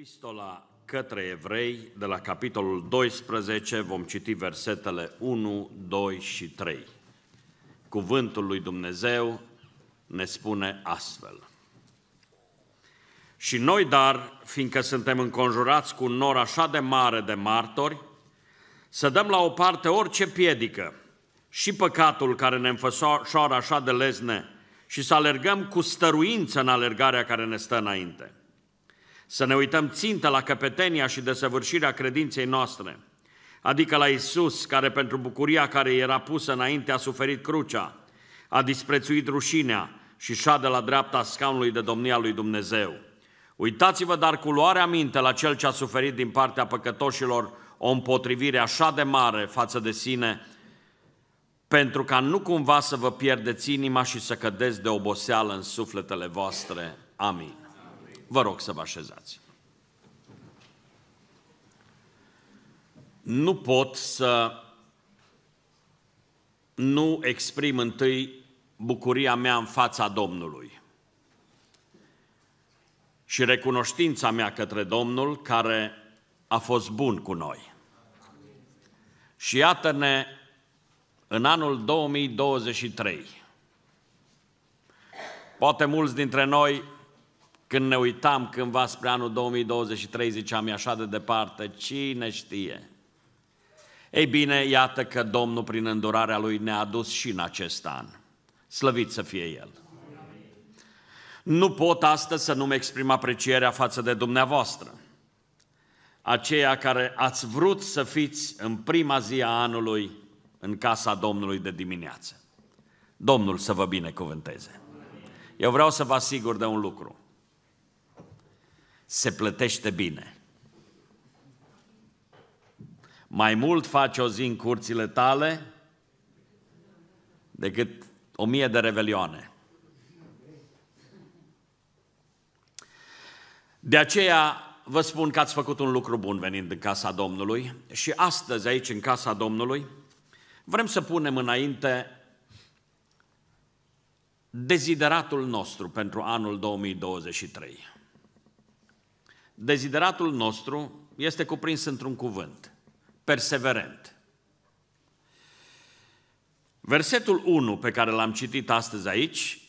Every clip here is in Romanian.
Epistola către evrei, de la capitolul 12, vom citi versetele 1, 2 și 3. Cuvântul lui Dumnezeu ne spune astfel. Și noi, dar, fiindcă suntem înconjurați cu un nor așa de mare de martori, să dăm la o parte orice piedică și păcatul care ne înfășoară așa de lezne și să alergăm cu stăruință în alergarea care ne stă înainte să ne uităm țintă la căpetenia și desăvârșirea credinței noastre, adică la Isus, care pentru bucuria care era pusă înainte a suferit crucea, a disprețuit rușinea și de la dreapta scaunului de domnia lui Dumnezeu. Uitați-vă dar cu luarea minte la cel ce a suferit din partea păcătoșilor o împotrivire așa de mare față de sine, pentru ca nu cumva să vă pierdeți inima și să cădeți de oboseală în sufletele voastre. Amin. Vă rog să vă așezați. Nu pot să nu exprim întâi bucuria mea în fața Domnului și recunoștința mea către Domnul care a fost bun cu noi. Și iată-ne în anul 2023. Poate mulți dintre noi când ne uitam cândva spre anul 2023, ziceam, e așa de departe, cine știe? Ei bine, iată că Domnul, prin îndurarea Lui, ne-a dus și în acest an. Slăvit să fie El! Nu pot astăzi să nu-mi exprim aprecierea față de dumneavoastră, aceia care ați vrut să fiți în prima zi a anului în casa Domnului de dimineață. Domnul să vă binecuvânteze! Eu vreau să vă asigur de un lucru se plătește bine. Mai mult faci o zi în curțile tale decât o mie de revelioane. De aceea vă spun că ați făcut un lucru bun venind în casa Domnului și astăzi aici în casa Domnului vrem să punem înainte dezideratul nostru pentru anul 2023. Dezideratul nostru este cuprins într-un cuvânt, perseverent. Versetul 1 pe care l-am citit astăzi aici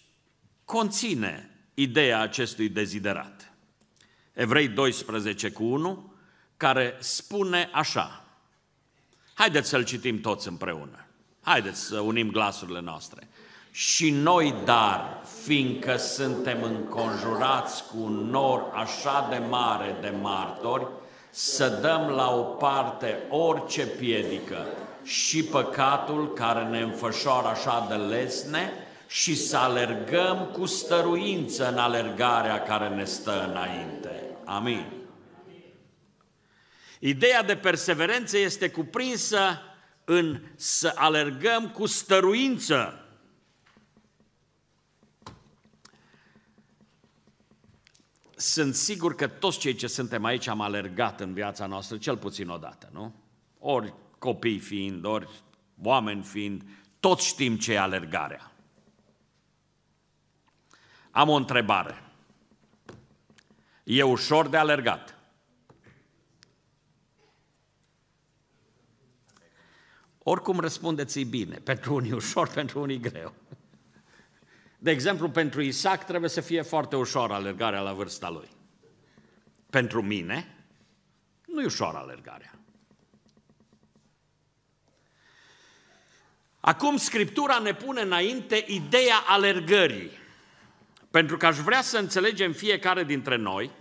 conține ideea acestui deziderat. Evrei 12 cu 1, care spune așa. Haideți să-l citim toți împreună. Haideți să unim glasurile noastre. Și noi, dar, fiindcă suntem înconjurați cu un nor așa de mare de martori, să dăm la o parte orice piedică și păcatul care ne înfășoară așa de lesne și să alergăm cu stăruință în alergarea care ne stă înainte. Amin. Ideea de perseverență este cuprinsă în să alergăm cu stăruință sunt sigur că toți cei ce suntem aici am alergat în viața noastră cel puțin o dată, nu? Ori copii fiind, ori oameni fiind, toți știm ce e alergarea. Am o întrebare. E ușor de alergat. Oricum răspundeți bine, pentru unii ușor, pentru unii greu. De exemplu, pentru Isaac trebuie să fie foarte ușoară alergarea la vârsta lui. Pentru mine, nu e ușoară alergarea. Acum Scriptura ne pune înainte ideea alergării. Pentru că aș vrea să înțelegem fiecare dintre noi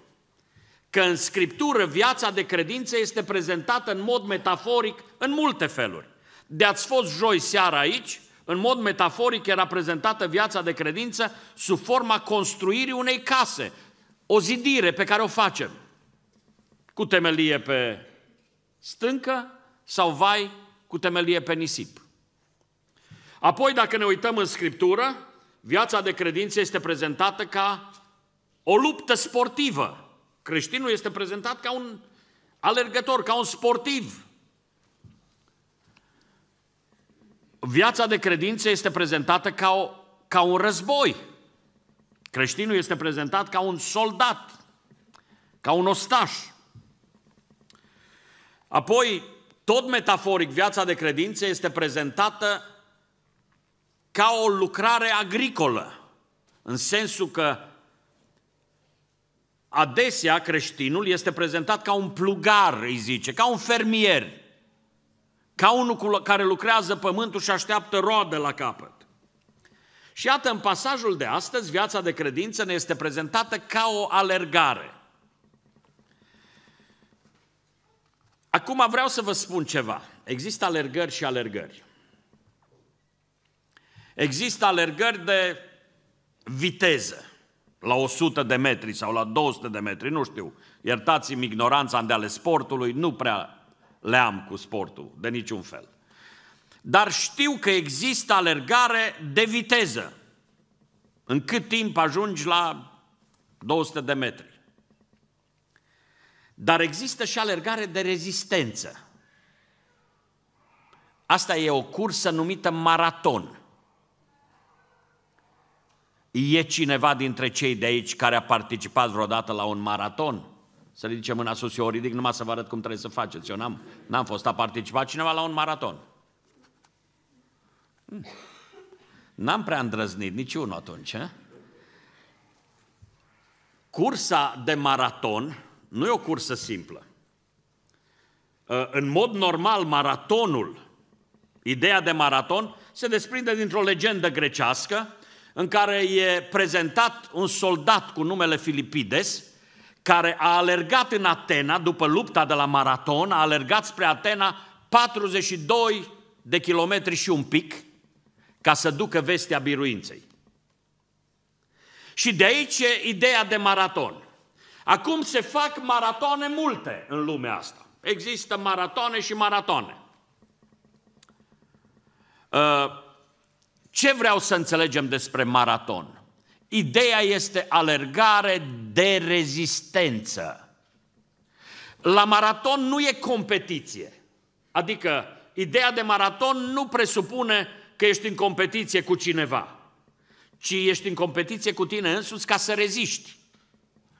că în Scriptură viața de credință este prezentată în mod metaforic în multe feluri. De ați fost joi seara aici, în mod metaforic era prezentată viața de credință sub forma construirii unei case, o zidire pe care o facem, cu temelie pe stâncă sau vai cu temelie pe nisip. Apoi, dacă ne uităm în Scriptură, viața de credință este prezentată ca o luptă sportivă. Creștinul este prezentat ca un alergător, ca un sportiv viața de credință este prezentată ca, o, ca un război. Creștinul este prezentat ca un soldat, ca un ostaș. Apoi, tot metaforic, viața de credință este prezentată ca o lucrare agricolă, în sensul că adesea creștinul este prezentat ca un plugar, îi zice, ca un fermier ca unul care lucrează pământul și așteaptă roadă la capăt. Și iată, în pasajul de astăzi, viața de credință ne este prezentată ca o alergare. Acum vreau să vă spun ceva. Există alergări și alergări. Există alergări de viteză, la 100 de metri sau la 200 de metri, nu știu. Iertați-mi ignoranța în ale sportului, nu prea le-am cu sportul, de niciun fel. Dar știu că există alergare de viteză. În cât timp ajungi la 200 de metri. Dar există și alergare de rezistență. Asta e o cursă numită maraton. E cineva dintre cei de aici care a participat vreodată la un maraton? să ridice mâna sus, eu o ridic numai să vă arăt cum trebuie să faceți. Eu n-am, n-am fost, a participat cineva la un maraton. Hmm. N-am prea îndrăznit niciunul atunci. Eh? Cursa de maraton nu e o cursă simplă. Uh, în mod normal, maratonul, ideea de maraton, se desprinde dintr-o legendă grecească în care e prezentat un soldat cu numele Filipides – care a alergat în Atena după lupta de la maraton, a alergat spre Atena 42 de kilometri și un pic ca să ducă vestea biruinței. Și de aici e ideea de maraton. Acum se fac maratoane multe în lumea asta. Există maratoane și maratoane. Uh, ce vreau să înțelegem despre maraton? Ideea este alergare de rezistență. La maraton nu e competiție. Adică ideea de maraton nu presupune că ești în competiție cu cineva, ci ești în competiție cu tine însuți ca să reziști.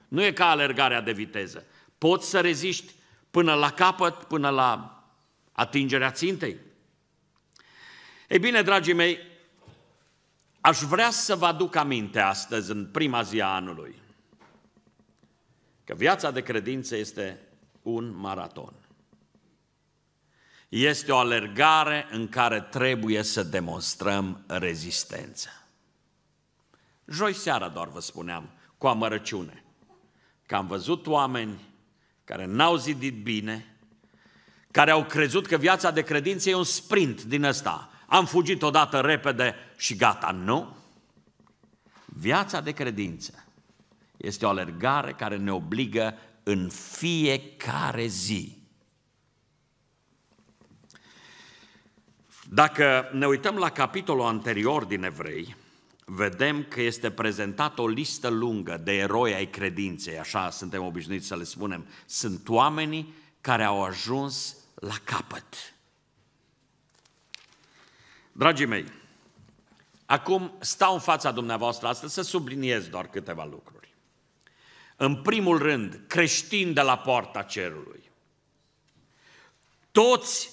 Nu e ca alergarea de viteză. Poți să reziști până la capăt, până la atingerea țintei. Ei bine, dragii mei, Aș vrea să vă aduc aminte astăzi, în prima zi a anului, că viața de credință este un maraton. Este o alergare în care trebuie să demonstrăm rezistență. Joi seara doar vă spuneam, cu amărăciune, că am văzut oameni care n-au zidit bine, care au crezut că viața de credință e un sprint din ăsta. Am fugit odată repede, și gata, nu. Viața de credință este o alergare care ne obligă în fiecare zi. Dacă ne uităm la capitolul anterior din Evrei, vedem că este prezentată o listă lungă de eroi ai credinței, așa suntem obișnuiți să le spunem. Sunt oamenii care au ajuns la capăt. Dragii mei, Acum stau în fața dumneavoastră astăzi să subliniez doar câteva lucruri. În primul rând, creștini de la poarta cerului. Toți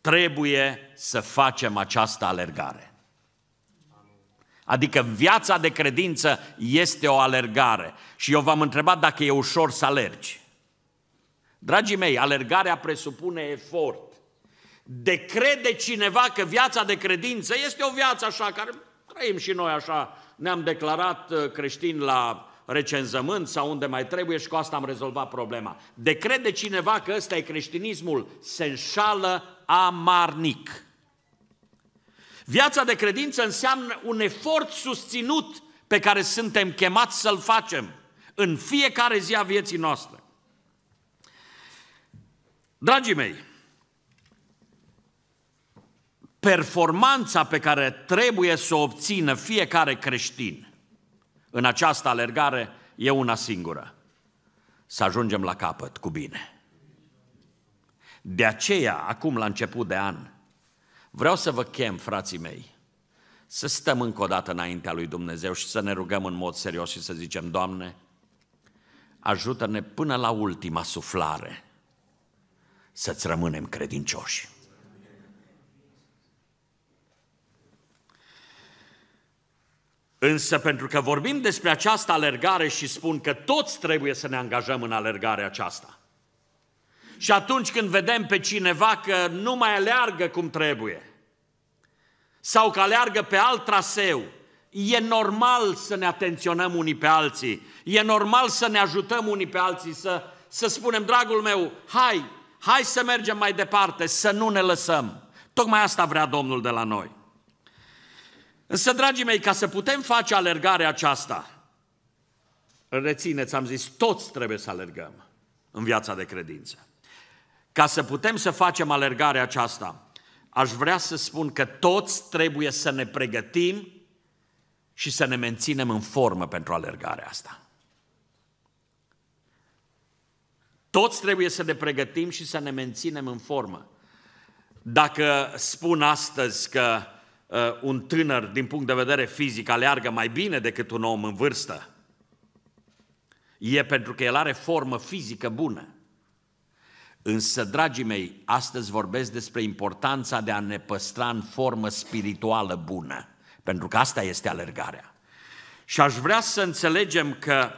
trebuie să facem această alergare. Adică viața de credință este o alergare. Și eu v-am întrebat dacă e ușor să alergi. Dragii mei, alergarea presupune efort. De crede cineva că viața de credință este o viață așa care Trăim și noi așa, ne-am declarat uh, creștini la recenzământ sau unde mai trebuie și cu asta am rezolvat problema. De crede cineva că ăsta e creștinismul, se înșală amarnic. Viața de credință înseamnă un efort susținut pe care suntem chemați să-l facem în fiecare zi a vieții noastre. Dragii mei, performanța pe care trebuie să o obțină fiecare creștin în această alergare e una singură. Să ajungem la capăt cu bine. De aceea, acum la început de an, vreau să vă chem, frații mei, să stăm încă o dată înaintea lui Dumnezeu și să ne rugăm în mod serios și să zicem, Doamne, ajută-ne până la ultima suflare să-ți rămânem credincioși. Însă pentru că vorbim despre această alergare și spun că toți trebuie să ne angajăm în alergarea aceasta. Și atunci când vedem pe cineva că nu mai aleargă cum trebuie sau că aleargă pe alt traseu, e normal să ne atenționăm unii pe alții, e normal să ne ajutăm unii pe alții, să, să spunem, dragul meu, hai, hai să mergem mai departe, să nu ne lăsăm. Tocmai asta vrea Domnul de la noi. Însă, dragii mei, ca să putem face alergarea aceasta, rețineți, am zis, toți trebuie să alergăm în viața de credință. Ca să putem să facem alergarea aceasta, aș vrea să spun că toți trebuie să ne pregătim și să ne menținem în formă pentru alergarea asta. Toți trebuie să ne pregătim și să ne menținem în formă. Dacă spun astăzi că Uh, un tânăr din punct de vedere fizic aleargă mai bine decât un om în vârstă, e pentru că el are formă fizică bună. Însă, dragii mei, astăzi vorbesc despre importanța de a ne păstra în formă spirituală bună, pentru că asta este alergarea. Și aș vrea să înțelegem că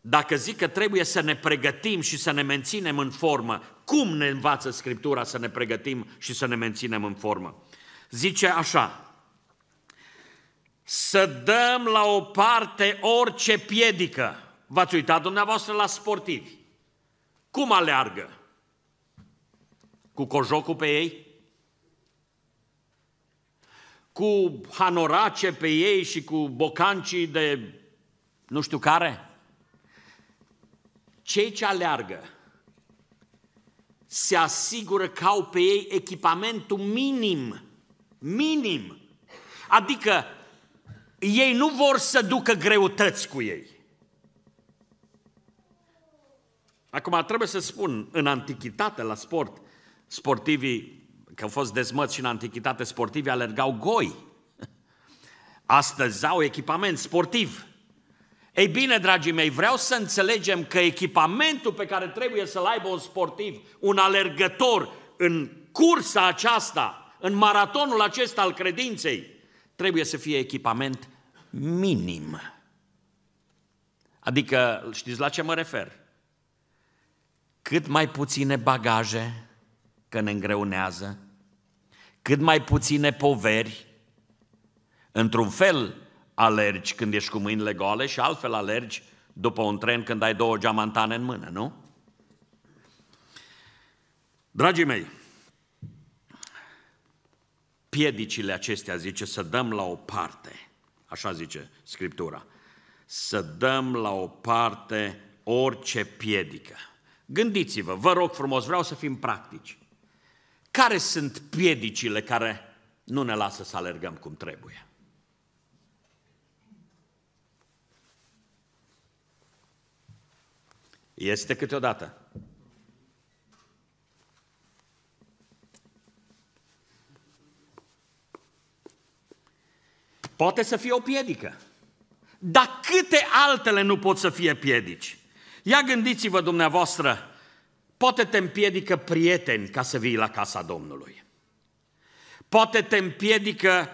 dacă zic că trebuie să ne pregătim și să ne menținem în formă, cum ne învață Scriptura să ne pregătim și să ne menținem în formă? zice așa, să dăm la o parte orice piedică. V-ați uitat dumneavoastră la sportivi. Cum aleargă? Cu cojocul pe ei? Cu hanorace pe ei și cu bocancii de nu știu care? Cei ce aleargă se asigură că au pe ei echipamentul minim Minim. Adică ei nu vor să ducă greutăți cu ei. Acum trebuie să spun, în antichitate la sport, sportivii, că au fost dezmăți și în antichitate, sportivii alergau goi. Astăzi au echipament sportiv. Ei bine, dragii mei, vreau să înțelegem că echipamentul pe care trebuie să-l aibă un sportiv, un alergător în cursa aceasta, în maratonul acesta al credinței, trebuie să fie echipament minim. Adică, știți la ce mă refer? Cât mai puține bagaje, că ne îngreunează, cât mai puține poveri, într-un fel alergi când ești cu mâinile goale și altfel alergi după un tren când ai două geamantane în mână, nu? Dragii mei, piedicile acestea, zice, să dăm la o parte. Așa zice Scriptura. Să dăm la o parte orice piedică. Gândiți-vă, vă rog frumos, vreau să fim practici. Care sunt piedicile care nu ne lasă să alergăm cum trebuie? Este câteodată Poate să fie o piedică. Dar câte altele nu pot să fie piedici? Ia gândiți-vă dumneavoastră, poate te împiedică prieteni ca să vii la casa Domnului. Poate te împiedică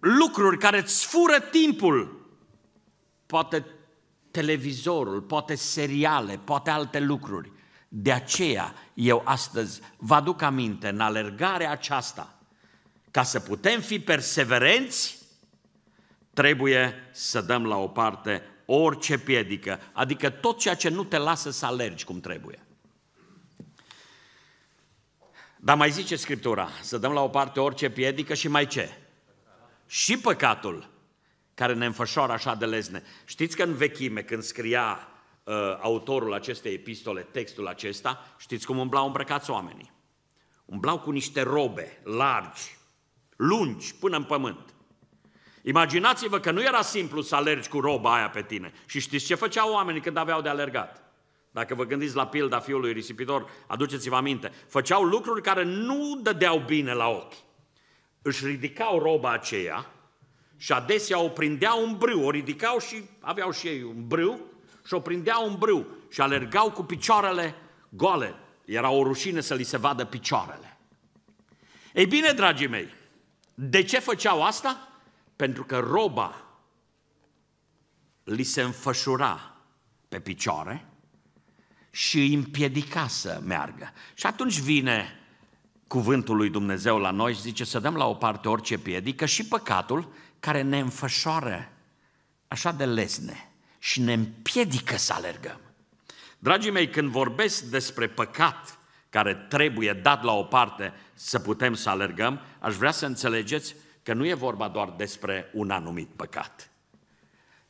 lucruri care îți fură timpul. Poate televizorul, poate seriale, poate alte lucruri. De aceea eu astăzi vă aduc aminte în alergarea aceasta, ca să putem fi perseverenți trebuie să dăm la o parte orice piedică, adică tot ceea ce nu te lasă să alergi cum trebuie. Dar mai zice Scriptura, să dăm la o parte orice piedică și mai ce? Și păcatul care ne înfășoară așa de lezne. Știți că în vechime, când scria uh, autorul acestei epistole, textul acesta, știți cum umblau îmbrăcați oamenii? Umblau cu niște robe largi, lungi, până în pământ. Imaginați-vă că nu era simplu să alergi cu roba aia pe tine. Și știți ce făceau oamenii când aveau de alergat? Dacă vă gândiți la pilda fiului risipitor, aduceți-vă aminte. Făceau lucruri care nu dădeau bine la ochi. Își ridicau roba aceea și adesea o prindeau un brâu. O ridicau și aveau și ei un brâu și o prindeau un brâu și alergau cu picioarele goale. Era o rușine să li se vadă picioarele. Ei bine, dragii mei, de ce făceau asta? pentru că roba li se înfășura pe picioare și îi împiedica să meargă. Și atunci vine cuvântul lui Dumnezeu la noi și zice să dăm la o parte orice piedică și păcatul care ne înfășoară așa de lesne și ne împiedică să alergăm. Dragii mei, când vorbesc despre păcat care trebuie dat la o parte să putem să alergăm, aș vrea să înțelegeți că nu e vorba doar despre un anumit păcat,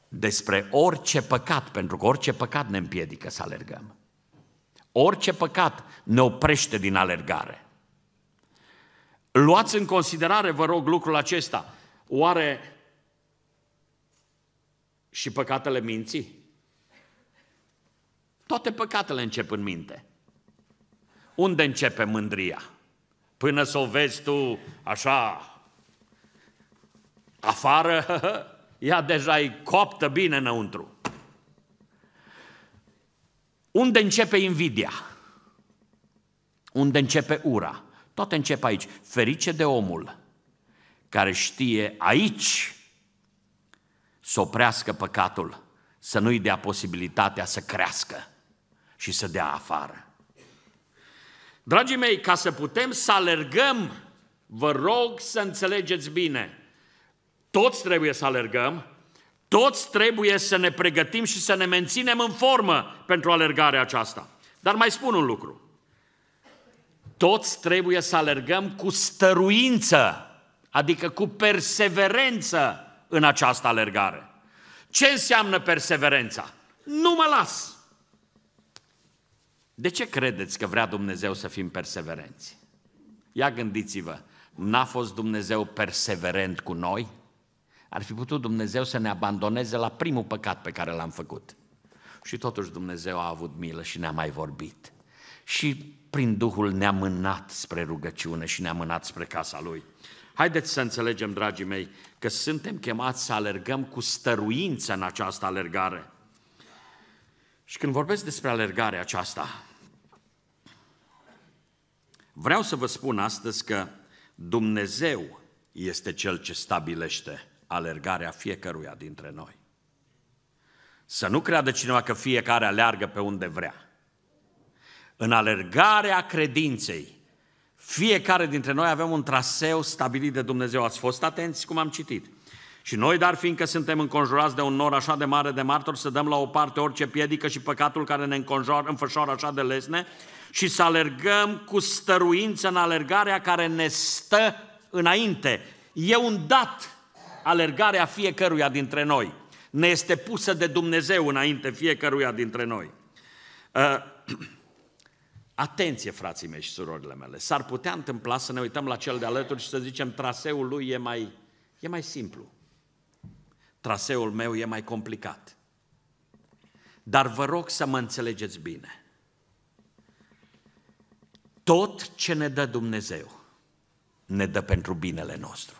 despre orice păcat, pentru că orice păcat ne împiedică să alergăm. Orice păcat ne oprește din alergare. Luați în considerare, vă rog, lucrul acesta. Oare și păcatele minții? Toate păcatele încep în minte. Unde începe mândria? Până să o vezi tu așa, afară, ea deja e coaptă bine înăuntru. Unde începe invidia? Unde începe ura? Toate începe aici. Ferice de omul care știe aici să oprească păcatul, să nu-i dea posibilitatea să crească și să dea afară. Dragii mei, ca să putem să alergăm, vă rog să înțelegeți bine – toți trebuie să alergăm, toți trebuie să ne pregătim și să ne menținem în formă pentru alergarea aceasta. Dar mai spun un lucru. Toți trebuie să alergăm cu stăruință, adică cu perseverență în această alergare. Ce înseamnă perseverența? Nu mă las. De ce credeți că vrea Dumnezeu să fim perseverenți? Ia gândiți-vă, n-a fost Dumnezeu perseverent cu noi? Ar fi putut Dumnezeu să ne abandoneze la primul păcat pe care l-am făcut. Și totuși Dumnezeu a avut milă și ne-a mai vorbit. Și prin Duhul ne-a mânat spre rugăciune și ne-a mânat spre casa Lui. Haideți să înțelegem, dragii mei, că suntem chemați să alergăm cu stăruință în această alergare. Și când vorbesc despre alergarea aceasta, vreau să vă spun astăzi că Dumnezeu este Cel ce stabilește alergarea fiecăruia dintre noi. Să nu creadă cineva că fiecare aleargă pe unde vrea. În alergarea credinței, fiecare dintre noi avem un traseu stabilit de Dumnezeu. Ați fost atenți cum am citit. Și noi, dar fiindcă suntem înconjurați de un nor așa de mare de martor, să dăm la o parte orice piedică și păcatul care ne înconjoară, înfășoară așa de lesne și să alergăm cu stăruință în alergarea care ne stă înainte. E un dat alergarea fiecăruia dintre noi. Ne este pusă de Dumnezeu înainte fiecăruia dintre noi. Uh, Atenție, frații mei și surorile mele, s-ar putea întâmpla să ne uităm la cel de alături și să zicem traseul lui e mai, e mai simplu, traseul meu e mai complicat. Dar vă rog să mă înțelegeți bine. Tot ce ne dă Dumnezeu, ne dă pentru binele nostru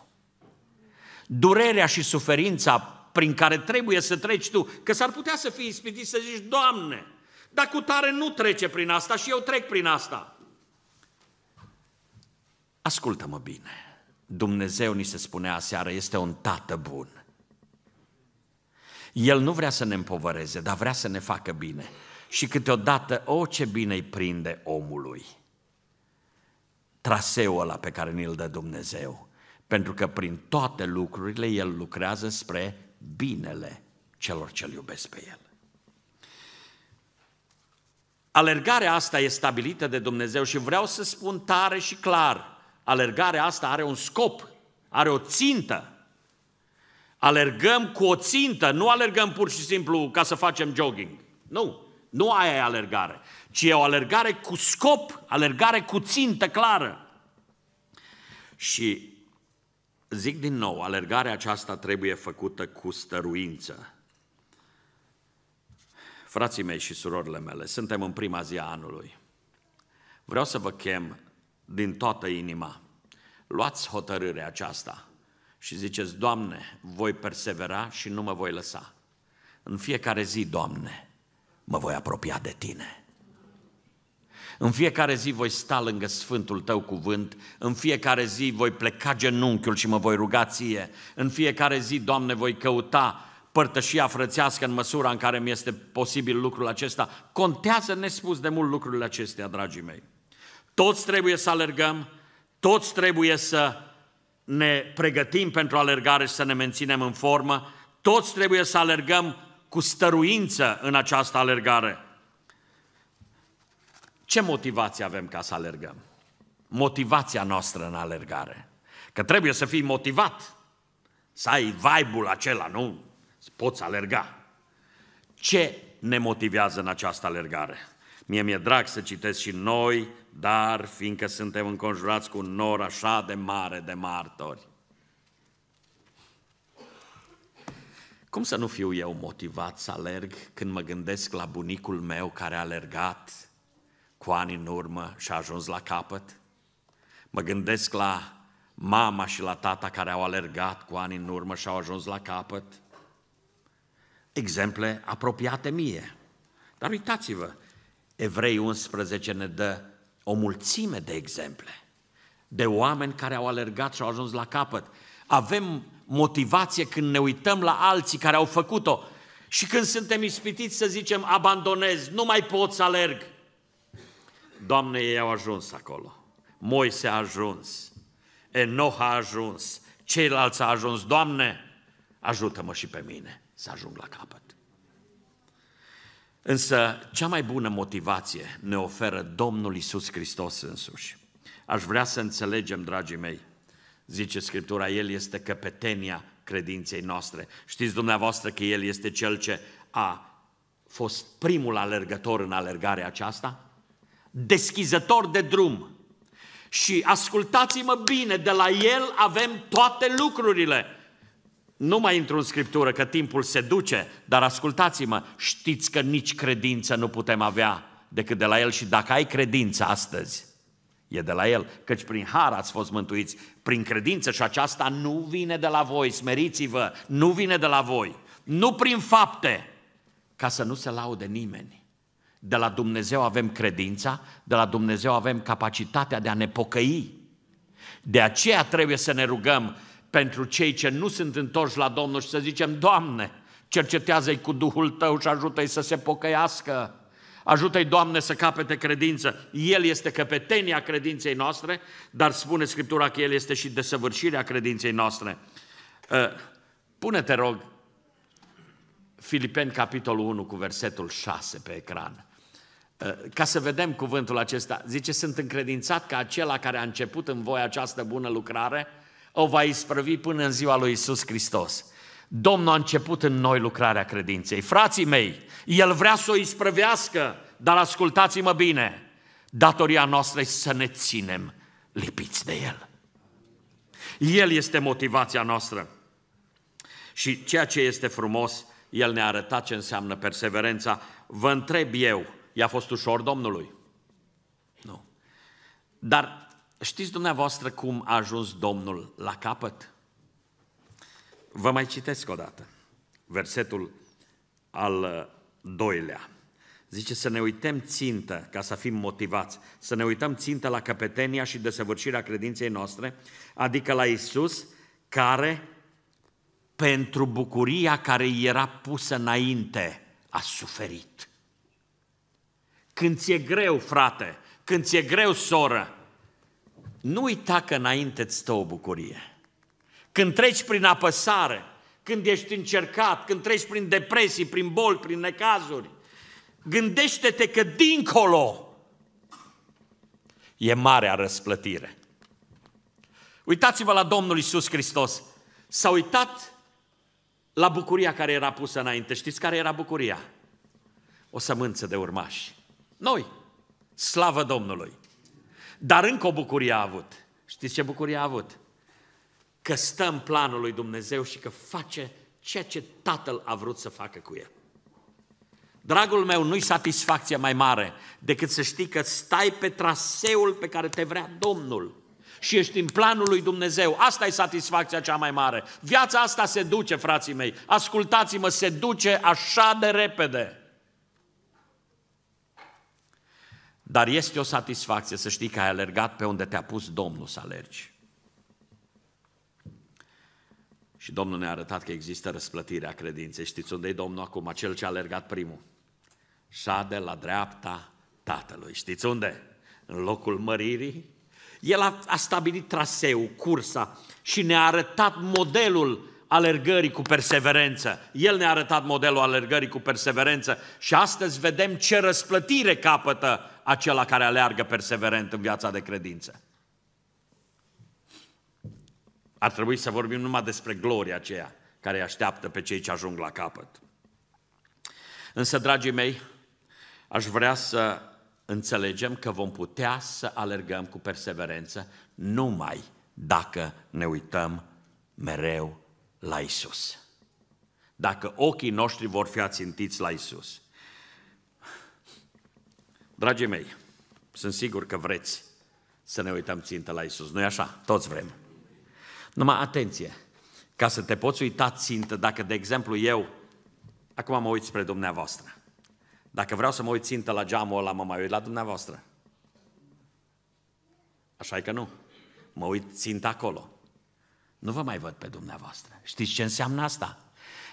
durerea și suferința prin care trebuie să treci tu, că s-ar putea să fii ispitit să zici, Doamne, dar cu tare nu trece prin asta și eu trec prin asta. Ascultă-mă bine, Dumnezeu, ni se spunea aseară, este un tată bun. El nu vrea să ne împovăreze, dar vrea să ne facă bine. Și câteodată, o, ce bine îi prinde omului. Traseul ăla pe care ni-l dă Dumnezeu pentru că prin toate lucrurile El lucrează spre binele celor ce-L iubesc pe El. Alergarea asta e stabilită de Dumnezeu și vreau să spun tare și clar, alergarea asta are un scop, are o țintă. Alergăm cu o țintă, nu alergăm pur și simplu ca să facem jogging. Nu, nu aia e alergare, ci e o alergare cu scop, alergare cu țintă clară. Și Zic din nou, alergarea aceasta trebuie făcută cu stăruință. Frații mei și surorile mele, suntem în prima zi a anului. Vreau să vă chem din toată inima. Luați hotărârea aceasta și ziceți, Doamne, voi persevera și nu mă voi lăsa. În fiecare zi, Doamne, mă voi apropia de Tine. În fiecare zi voi sta lângă Sfântul tău cuvânt, în fiecare zi voi pleca genunchiul și mă voi ruga ție, în fiecare zi, Doamne, voi căuta părtășia frățească în măsura în care mi este posibil lucrul acesta. Contează nespus de mult lucrurile acestea, dragii mei. Toți trebuie să alergăm, toți trebuie să ne pregătim pentru alergare și să ne menținem în formă, toți trebuie să alergăm cu stăruință în această alergare. Ce motivație avem ca să alergăm? Motivația noastră în alergare. Că trebuie să fii motivat, să ai vibe-ul acela, nu? Poți alerga. Ce ne motivează în această alergare? Mie mi-e drag să citesc și noi, dar fiindcă suntem înconjurați cu un nor așa de mare de martori. Cum să nu fiu eu motivat să alerg când mă gândesc la bunicul meu care a alergat cu ani în urmă și a ajuns la capăt. Mă gândesc la mama și la tata care au alergat cu ani în urmă și au ajuns la capăt. Exemple apropiate mie. Dar uitați-vă, Evrei 11 ne dă o mulțime de exemple de oameni care au alergat și au ajuns la capăt. Avem motivație când ne uităm la alții care au făcut-o și când suntem ispitiți să zicem abandonez, nu mai pot să alerg, Doamne, ei au ajuns acolo. Moise a ajuns, Enoch a ajuns, ceilalți a ajuns. Doamne, ajută-mă și pe mine să ajung la capăt. Însă cea mai bună motivație ne oferă Domnul Isus Hristos însuși. Aș vrea să înțelegem, dragii mei, zice Scriptura, El este căpetenia credinței noastre. Știți dumneavoastră că El este Cel ce a fost primul alergător în alergarea aceasta? deschizător de drum. Și ascultați-mă bine, de la El avem toate lucrurile. Nu mai intru în Scriptură, că timpul se duce, dar ascultați-mă, știți că nici credință nu putem avea decât de la El și dacă ai credință astăzi, e de la El, căci prin har ați fost mântuiți, prin credință și aceasta nu vine de la voi, smeriți-vă, nu vine de la voi, nu prin fapte, ca să nu se laude nimeni. De la Dumnezeu avem credința, de la Dumnezeu avem capacitatea de a ne pocăi. De aceea trebuie să ne rugăm pentru cei ce nu sunt întorși la Domnul și să zicem, Doamne, cercetează-i cu Duhul Tău și ajută-i să se pocăiască. Ajută-i, Doamne, să capete credință. El este căpetenia credinței noastre, dar spune Scriptura că El este și desăvârșirea credinței noastre. Uh, pune-te, rog, Filipeni, capitolul 1, cu versetul 6 pe ecran. Eh, ca să vedem cuvântul acesta. Zice, sunt încredințat că acela care a început în voi această bună lucrare o va isprăvi până în ziua lui Isus Hristos. Domnul a început în noi lucrarea credinței. Frații mei, El vrea să o isprăvească, dar ascultați-mă bine, datoria noastră este să ne ținem lipiți de El. El este motivația noastră. Și ceea ce este frumos, El ne-a arătat ce înseamnă perseverența. Vă întreb eu, i-a fost ușor Domnului? Nu. Dar știți dumneavoastră cum a ajuns Domnul la capăt? Vă mai citesc o dată. Versetul al uh, doilea. Zice să ne uităm țintă ca să fim motivați, să ne uităm țintă la căpetenia și desăvârșirea credinței noastre, adică la Isus care pentru bucuria care era pusă înainte a suferit. Când ți-e greu, frate, când ți-e greu, soră, nu uita că înainte îți stă o bucurie. Când treci prin apăsare, când ești încercat, când treci prin depresii, prin boli, prin necazuri, gândește-te că dincolo e marea răsplătire. Uitați-vă la Domnul Isus Hristos. S-a uitat la bucuria care era pusă înainte. Știți care era bucuria? O sămânță de urmași. Noi. Slavă Domnului! Dar încă o bucurie a avut. Știți ce bucurie a avut? Că stă în planul lui Dumnezeu și că face ceea ce Tatăl a vrut să facă cu el. Dragul meu, nu-i satisfacția mai mare decât să știi că stai pe traseul pe care te vrea Domnul și ești în planul lui Dumnezeu. Asta e satisfacția cea mai mare. Viața asta se duce, frații mei. Ascultați-mă, se duce așa de repede. Dar este o satisfacție să știi că ai alergat pe unde te-a pus Domnul să alergi. Și Domnul ne-a arătat că există răsplătirea credinței. Știți unde e Domnul acum? Cel ce a alergat primul. Șade la dreapta Tatălui. Știți unde? În locul măririi. El a, a stabilit traseul, cursa și ne-a arătat modelul alergării cu perseverență. El ne-a arătat modelul alergării cu perseverență și astăzi vedem ce răsplătire capătă acela care aleargă perseverent în viața de credință. Ar trebui să vorbim numai despre gloria aceea care îi așteaptă pe cei ce ajung la capăt. Însă, dragii mei, aș vrea să înțelegem că vom putea să alergăm cu perseverență numai dacă ne uităm mereu la Isus. Dacă ochii noștri vor fi ațintiți la Isus. Dragii mei, sunt sigur că vreți să ne uităm țintă la Isus. Nu-i așa? Toți vrem. Numai atenție, ca să te poți uita țintă, dacă, de exemplu, eu, acum mă uit spre dumneavoastră, dacă vreau să mă uit țintă la geamul ăla, mă mai uit la dumneavoastră. Așa e că nu. Mă uit țintă acolo. Nu vă mai văd pe dumneavoastră. Știți ce înseamnă asta?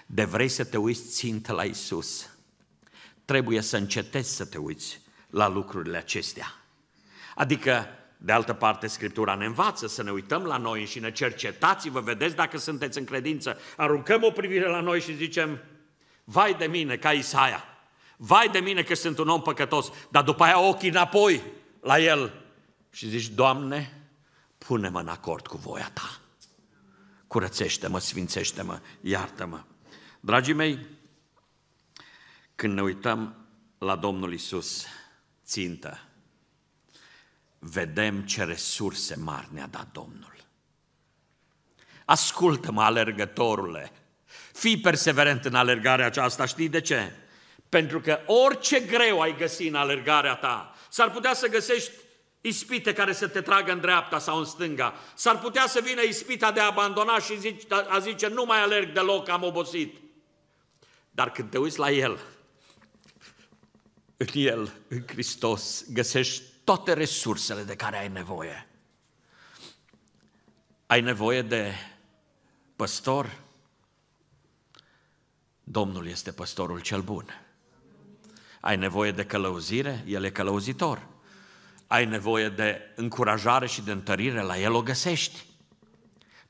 De vrei să te uiți țintă la Isus, trebuie să încetezi să te uiți la lucrurile acestea. Adică, de altă parte, Scriptura ne învață să ne uităm la noi și ne cercetați-vă, vedeți dacă sunteți în credință. Aruncăm o privire la noi și zicem, vai de mine, ca Isaia, vai de mine că sunt un om păcătos, dar după aia ochii înapoi la el și zici, Doamne, pune-mă în acord cu voia Ta. Curățește-mă, sfințește-mă, iartă-mă. Dragii mei, când ne uităm la Domnul Isus, țintă, vedem ce resurse mari ne-a dat Domnul. Ascultă-mă, alergătorule, fii perseverent în alergarea aceasta, știi de ce? Pentru că orice greu ai găsi în alergarea ta, s-ar putea să găsești ispite care să te tragă în dreapta sau în stânga. S-ar putea să vină ispita de a abandona și zici, a zice, nu mai alerg deloc, am obosit. Dar când te uiți la el, în El, în Hristos, găsești toate resursele de care ai nevoie. Ai nevoie de păstor? Domnul este păstorul cel bun. Ai nevoie de călăuzire? El e călăuzitor. Ai nevoie de încurajare și de întărire? La el o găsești.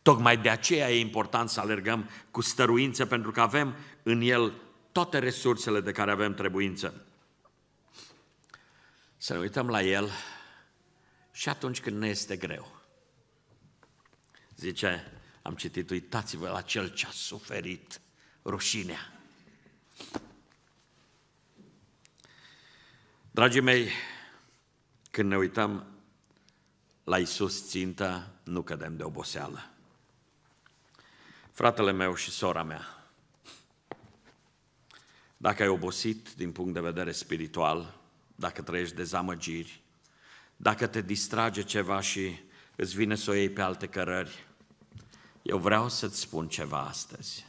Tocmai de aceea e important să alergăm cu stăruință, pentru că avem în el toate resursele de care avem trebuință să ne uităm la El și atunci când ne este greu. Zice, am citit, uitați-vă la cel ce a suferit rușinea. Dragii mei, când ne uităm la Isus țintă, nu cădem de oboseală. Fratele meu și sora mea, dacă ai obosit din punct de vedere spiritual, dacă trăiești dezamăgiri, dacă te distrage ceva și îți vine să o iei pe alte cărări. Eu vreau să-ți spun ceva astăzi.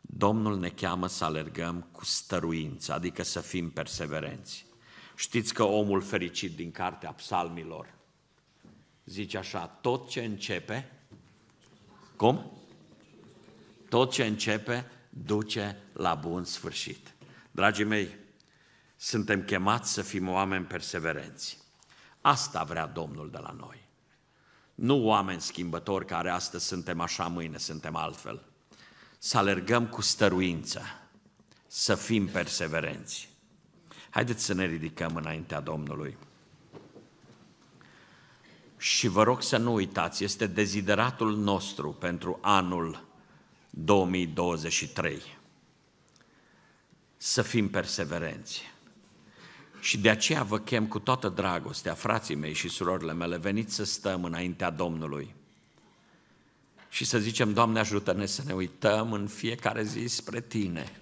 Domnul ne cheamă să alergăm cu stăruință, adică să fim perseverenți. Știți că omul fericit din cartea psalmilor zice așa, tot ce începe, cum? Tot ce începe duce la bun sfârșit. Dragii mei, suntem chemați să fim oameni perseverenți. Asta vrea Domnul de la noi. Nu oameni schimbători care astăzi suntem așa, mâine suntem altfel. Să alergăm cu stăruință, să fim perseverenți. Haideți să ne ridicăm înaintea Domnului. Și vă rog să nu uitați, este dezideratul nostru pentru anul 2023. Să fim perseverenți. Și de aceea vă chem cu toată dragostea, frații mei și surorile mele, veniți să stăm înaintea Domnului și să zicem, Doamne ajută-ne să ne uităm în fiecare zi spre Tine.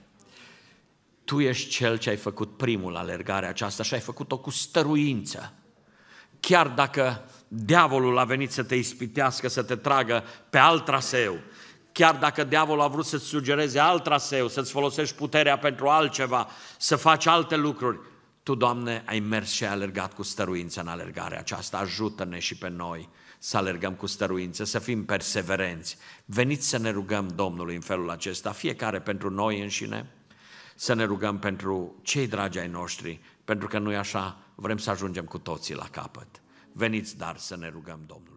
Tu ești Cel ce ai făcut primul alergare aceasta și ai făcut-o cu stăruință. Chiar dacă diavolul a venit să te ispitească, să te tragă pe alt traseu, chiar dacă diavolul a vrut să-ți sugereze alt traseu, să-ți folosești puterea pentru altceva, să faci alte lucruri, tu, Doamne, ai mers și ai alergat cu stăruință în alergarea aceasta. Ajută-ne și pe noi să alergăm cu stăruință, să fim perseverenți. Veniți să ne rugăm Domnului în felul acesta, fiecare pentru noi înșine, să ne rugăm pentru cei dragi ai noștri, pentru că noi așa vrem să ajungem cu toții la capăt. Veniți dar să ne rugăm Domnului.